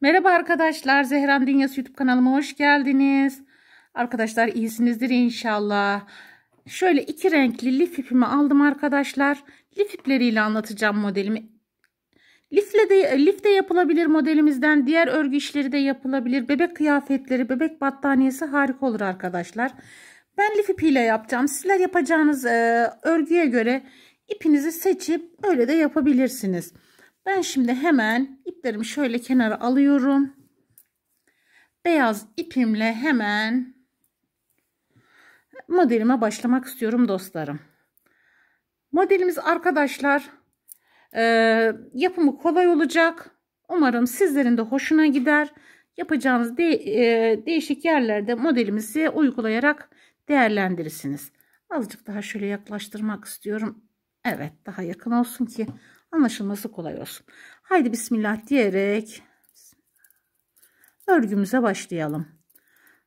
Merhaba arkadaşlar. Zehran Dünyası YouTube kanalıma hoş geldiniz. Arkadaşlar iyisinizdir inşallah. Şöyle iki renkli lif ipimi aldım arkadaşlar. Lif ipleriyle anlatacağım modelimi. Lifle de, lif de yapılabilir modelimizden. Diğer örgü işleri de yapılabilir. Bebek kıyafetleri, bebek battaniyesi harika olur arkadaşlar. Ben lif ipiyle yapacağım. Sizler yapacağınız e, örgüye göre ipinizi seçip öyle de yapabilirsiniz. Ben şimdi hemen iplerimi şöyle kenara alıyorum. Beyaz ipimle hemen modelime başlamak istiyorum dostlarım. Modelimiz arkadaşlar e, yapımı kolay olacak. Umarım sizlerin de hoşuna gider. Yapacağınız de, e, değişik yerlerde modelimizi uygulayarak değerlendirirsiniz. Azıcık daha şöyle yaklaştırmak istiyorum. Evet daha yakın olsun ki Anlaşılması kolay olsun. Haydi bismillah diyerek örgümüze başlayalım.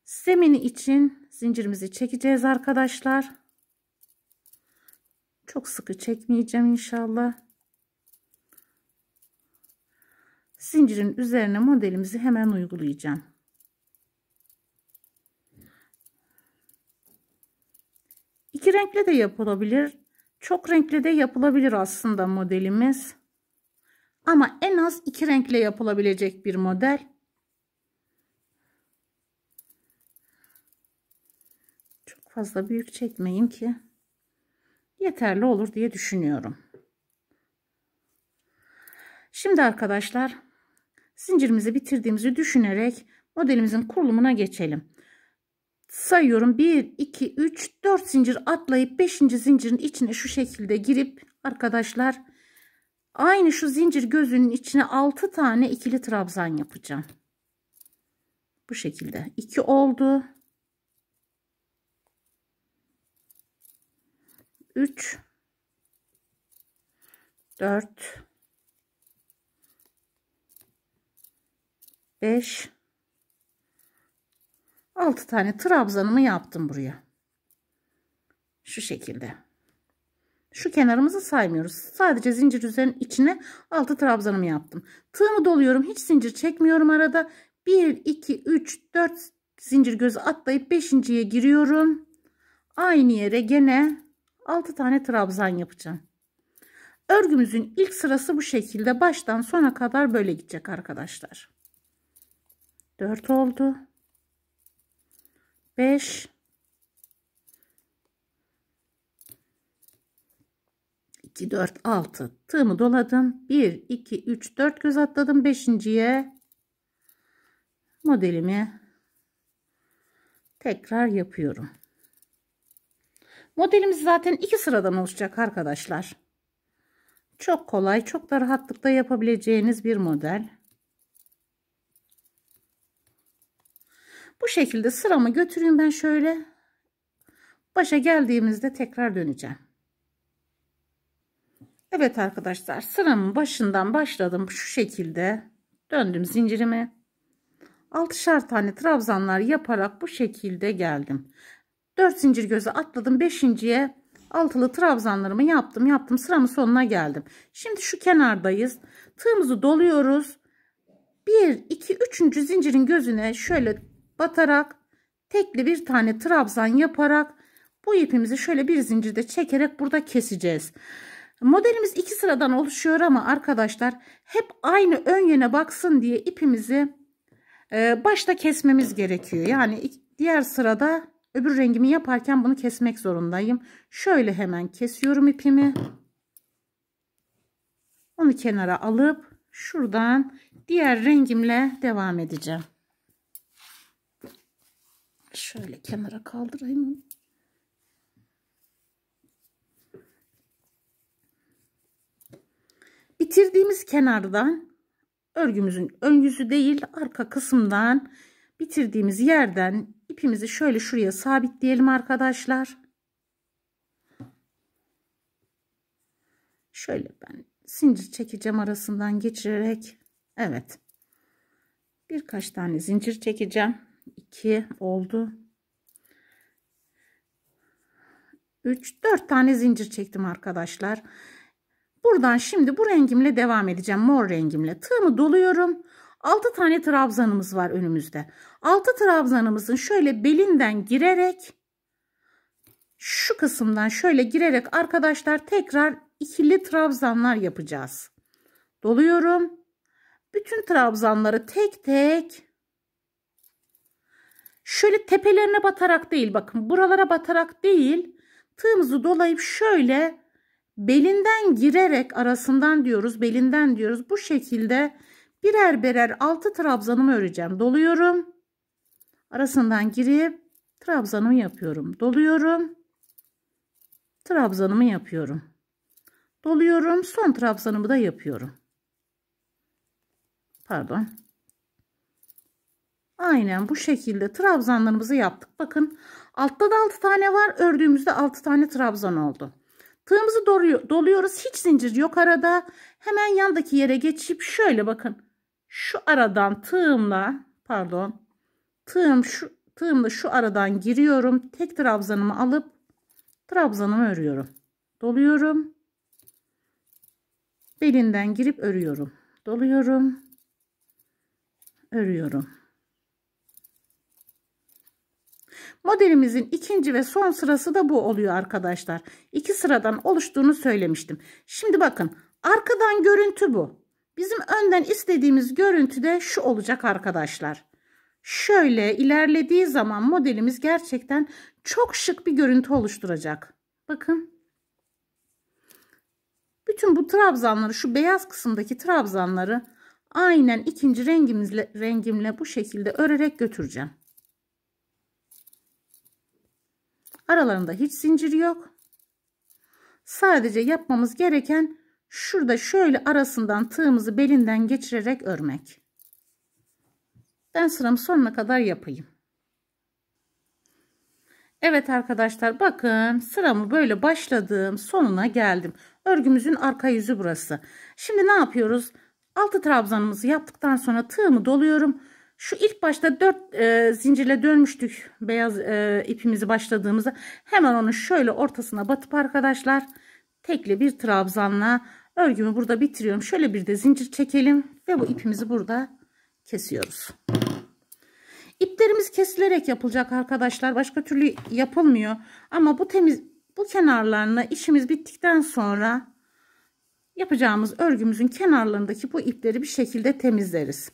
Zemini için zincirimizi çekeceğiz arkadaşlar. Çok sıkı çekmeyeceğim inşallah. Zincirin üzerine modelimizi hemen uygulayacağım. İki renkle de yapılabilir. Çok renkli de yapılabilir aslında modelimiz. Ama en az iki renkle yapılabilecek bir model. Çok fazla büyük çekmeyin ki yeterli olur diye düşünüyorum. Şimdi arkadaşlar zincirimizi bitirdiğimizi düşünerek modelimizin kurulumuna geçelim sayıyorum 1 2 3 4 zincir atlayıp 5. zincirin içine şu şekilde girip arkadaşlar aynı şu zincir gözünün içine 6 tane ikili trabzan yapacağım bu şekilde 2 oldu 3 4 5 6 tane trabzanımı yaptım buraya. Şu şekilde. Şu kenarımızı saymıyoruz. Sadece zincir üzerinin içine 6 trabzanımı yaptım. Tığımı doluyorum. Hiç zincir çekmiyorum arada. 1, 2, 3, 4 zincir gözü atlayıp 5.ye giriyorum. Aynı yere gene 6 tane trabzan yapacağım. Örgümüzün ilk sırası bu şekilde baştan sona kadar böyle gidecek arkadaşlar. 4 oldu. 5 2 4 6 tığımı doladım 1 2 3 4 göz atladım 5.ye modelimi tekrar yapıyorum modelimiz zaten iki sıradan oluşacak arkadaşlar çok kolay çok da rahatlıkla yapabileceğiniz bir model Bu şekilde sıramı götüreyim ben şöyle. Başa geldiğimizde tekrar döneceğim. Evet arkadaşlar sıramın başından başladım şu şekilde döndüm zincirimi 6'şar tane trabzanlar yaparak bu şekilde geldim 4 zincir gözü atladım 5.ye altılı trabzanlarımı yaptım yaptım sıramın sonuna geldim şimdi şu kenardayız tığımızı doluyoruz 1 2 3. zincirin gözüne şöyle batarak tekli bir tane trabzan yaparak bu ipimizi şöyle bir zincirde çekerek burada keseceğiz. Modelimiz iki sıradan oluşuyor ama arkadaşlar hep aynı ön yöne baksın diye ipimizi e, başta kesmemiz gerekiyor. Yani diğer sırada öbür rengimi yaparken bunu kesmek zorundayım. Şöyle hemen kesiyorum ipimi. Onu kenara alıp şuradan diğer rengimle devam edeceğim. Şöyle kenara kaldırayım. Bitirdiğimiz kenardan örgümüzün ön yüzü değil arka kısımdan bitirdiğimiz yerden ipimizi şöyle şuraya sabitleyelim arkadaşlar. Şöyle ben zincir çekeceğim arasından geçirerek. Evet. Birkaç tane zincir çekeceğim. 2 oldu. 3 4 tane zincir çektim arkadaşlar. Buradan şimdi bu rengimle devam edeceğim. Mor rengimle tığımı doluyorum. 6 tane trabzanımız var önümüzde. 6 trabzanımızın şöyle belinden girerek şu kısımdan şöyle girerek arkadaşlar tekrar ikili trabzanlar yapacağız. Doluyorum. Bütün trabzanları tek tek Şöyle tepelerine batarak değil bakın buralara batarak değil tığımızı dolayıp şöyle belinden girerek arasından diyoruz belinden diyoruz bu şekilde birer birer altı trabzanımı öreceğim doluyorum arasından girip trabzanımı yapıyorum doluyorum trabzanımı yapıyorum doluyorum son trabzanımı da yapıyorum pardon Aynen bu şekilde trabzanlarımızı yaptık. Bakın altta da 6 tane var. Ördüğümüzde 6 tane trabzan oldu. Tığımızı doluyoruz. Hiç zincir yok arada. Hemen yandaki yere geçip şöyle bakın. Şu aradan tığımla pardon tığım şu tığımla şu aradan giriyorum. Tek trabzanımı alıp trabzanımı örüyorum. Doluyorum. Belinden girip örüyorum. Doluyorum. Örüyorum. Modelimizin ikinci ve son sırası da bu oluyor arkadaşlar. İki sıradan oluştuğunu söylemiştim. Şimdi bakın arkadan görüntü bu. Bizim önden istediğimiz görüntü de şu olacak arkadaşlar. Şöyle ilerlediği zaman modelimiz gerçekten çok şık bir görüntü oluşturacak. Bakın. Bütün bu trabzanları şu beyaz kısımdaki trabzanları aynen ikinci rengimizle, rengimle bu şekilde örerek götüreceğim. Aralarında hiç zincir yok. Sadece yapmamız gereken şurada şöyle arasından tığımızı belinden geçirerek örmek. Ben sıramı sonuna kadar yapayım. Evet arkadaşlar bakın sıramı böyle başladım sonuna geldim. Örgümüzün arka yüzü burası. Şimdi ne yapıyoruz? Altı trabzanımızı yaptıktan sonra tığımı doluyorum. Şu ilk başta 4 e, zincirle dönmüştük beyaz e, ipimizi başladığımızda. Hemen onu şöyle ortasına batıp arkadaşlar tekli bir trabzanla örgümü burada bitiriyorum. Şöyle bir de zincir çekelim ve bu ipimizi burada kesiyoruz. İplerimiz kesilerek yapılacak arkadaşlar. Başka türlü yapılmıyor. Ama bu temiz bu kenarlarını işimiz bittikten sonra yapacağımız örgümüzün kenarlarındaki bu ipleri bir şekilde temizleriz.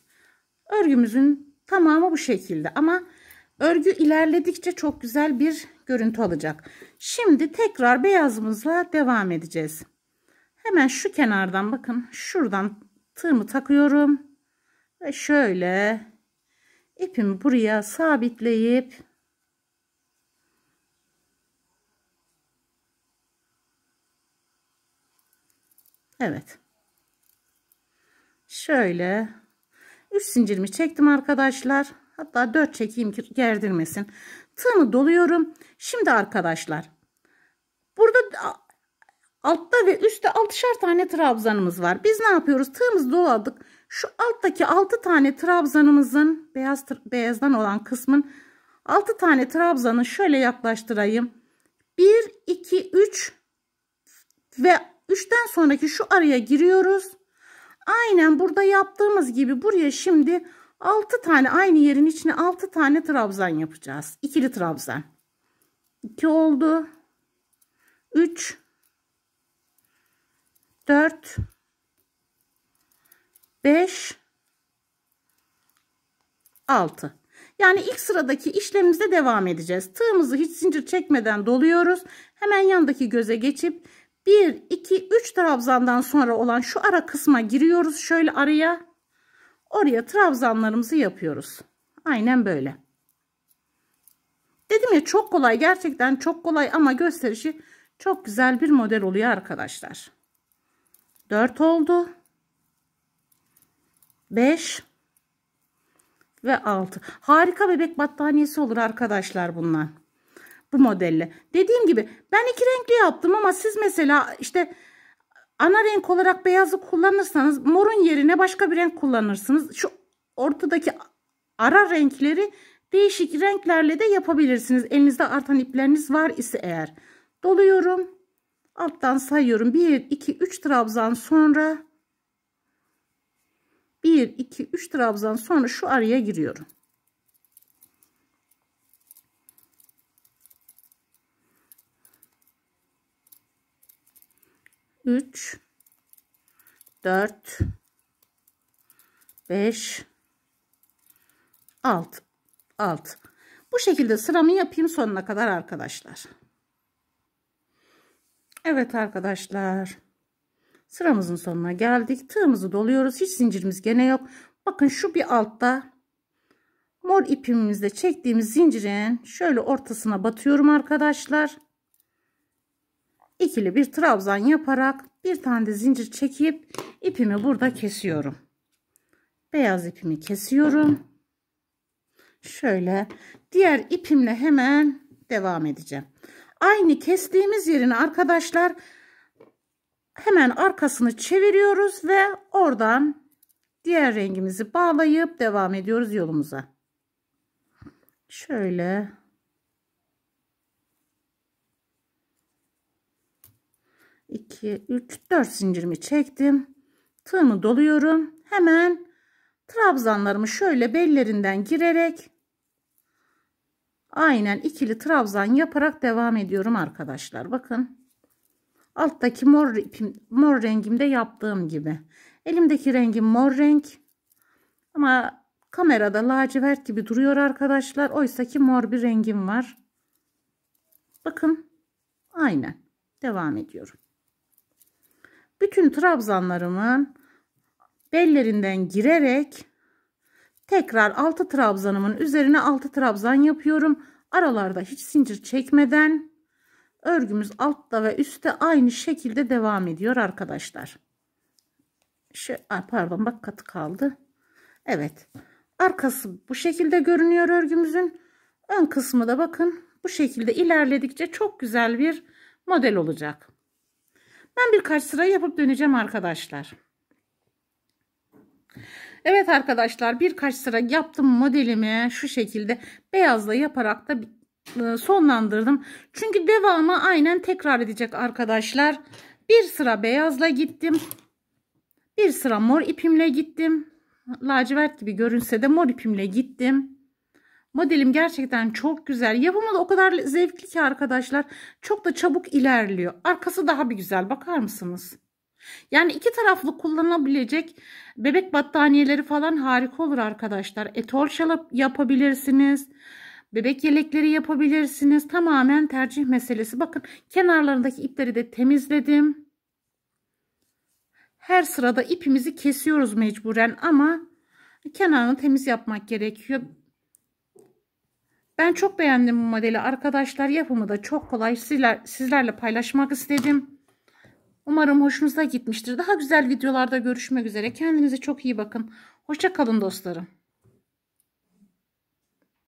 Örgümüzün tamamı bu şekilde ama örgü ilerledikçe çok güzel bir görüntü alacak. Şimdi tekrar beyazımızla devam edeceğiz. Hemen şu kenardan bakın şuradan tığımı takıyorum ve şöyle ipimi buraya sabitleyip Evet. Şöyle 3 zincirimi çektim arkadaşlar. Hatta 4 çekeyim ki gerdirmesin. Tığımı doluyorum. Şimdi arkadaşlar burada altta ve üstte 6'şar tane trabzanımız var. Biz ne yapıyoruz? Tığımızı doladık. Şu alttaki 6 tane trabzanımızın beyaz beyazdan olan kısmın 6 tane trabzanı şöyle yaklaştırayım. 1 2 3 ve 3'ten sonraki şu araya giriyoruz. Aynen burada yaptığımız gibi buraya şimdi 6 tane aynı yerin içine 6 tane trabzan yapacağız. İkili trabzan. 2 oldu. 3 4 5 6 yani ilk sıradaki işlemimize devam edeceğiz. Tığımızı hiç zincir çekmeden doluyoruz. Hemen yandaki göze geçip 1, 2, 3 trabzandan sonra olan şu ara kısma giriyoruz. Şöyle araya. Oraya trabzanlarımızı yapıyoruz. Aynen böyle. Dedim ya çok kolay. Gerçekten çok kolay ama gösterişi çok güzel bir model oluyor arkadaşlar. 4 oldu. 5 ve 6. Harika bebek battaniyesi olur arkadaşlar bunlar bu modelle. Dediğim gibi ben iki renkli yaptım ama siz mesela işte ana renk olarak beyazı kullanırsanız morun yerine başka bir renk kullanırsınız. Şu ortadaki ara renkleri değişik renklerle de yapabilirsiniz. Elinizde artan ipleriniz var ise eğer. Doluyorum. Alttan sayıyorum. 1, 2, 3 trabzan sonra 1, 2, 3 trabzan sonra şu araya giriyorum. 3 4 5 6 6 bu şekilde sıramı yapayım sonuna kadar arkadaşlar Evet arkadaşlar sıramızın sonuna geldik tığımızı doluyoruz hiç zincirimiz gene yok bakın şu bir altta mor ipimizde çektiğimiz zincirin şöyle ortasına batıyorum arkadaşlar ikili bir trabzan yaparak bir tane de zincir çekip ipimi burada kesiyorum. Beyaz ipimi kesiyorum. Şöyle diğer ipimle hemen devam edeceğim. Aynı kestiğimiz yerine arkadaşlar hemen arkasını çeviriyoruz ve oradan diğer rengimizi bağlayıp devam ediyoruz yolumuza. Şöyle 2 3 4 zincirimi çektim tığımı doluyorum hemen trabzanlarımı şöyle bellerinden girerek aynen ikili trabzan yaparak devam ediyorum arkadaşlar bakın alttaki mor ipim, mor rengimde yaptığım gibi elimdeki rengim mor renk ama kamerada lacivert gibi duruyor arkadaşlar oysaki mor bir rengim var bakın aynen devam ediyorum bütün trabzanlarımın bellerinden girerek tekrar 6 trabzanımın üzerine 6 trabzan yapıyorum. Aralarda hiç zincir çekmeden örgümüz altta ve üstte aynı şekilde devam ediyor arkadaşlar. Şu, pardon bak katı kaldı. Evet. Arkası bu şekilde görünüyor örgümüzün. Ön kısmı da bakın bu şekilde ilerledikçe çok güzel bir model olacak. Ben birkaç sıra yapıp döneceğim arkadaşlar. Evet arkadaşlar birkaç sıra yaptım modelimi şu şekilde beyazla yaparak da e, sonlandırdım. Çünkü devamı aynen tekrar edecek arkadaşlar. Bir sıra beyazla gittim. Bir sıra mor ipimle gittim. Lacivert gibi görünse de mor ipimle gittim. Modelim gerçekten çok güzel. Yapımı da o kadar zevkli ki arkadaşlar. Çok da çabuk ilerliyor. Arkası daha bir güzel. Bakar mısınız? Yani iki taraflı kullanılabilecek bebek battaniyeleri falan harika olur arkadaşlar. Etol şalap yapabilirsiniz. Bebek yelekleri yapabilirsiniz. Tamamen tercih meselesi. Bakın kenarlarındaki ipleri de temizledim. Her sırada ipimizi kesiyoruz mecburen ama kenarını temiz yapmak gerekiyor. Ben çok beğendim bu modeli arkadaşlar. Yapımı da çok kolay. Sizler, sizlerle paylaşmak istedim. Umarım hoşunuza gitmiştir. Daha güzel videolarda görüşmek üzere. Kendinize çok iyi bakın. Hoşça kalın dostlarım.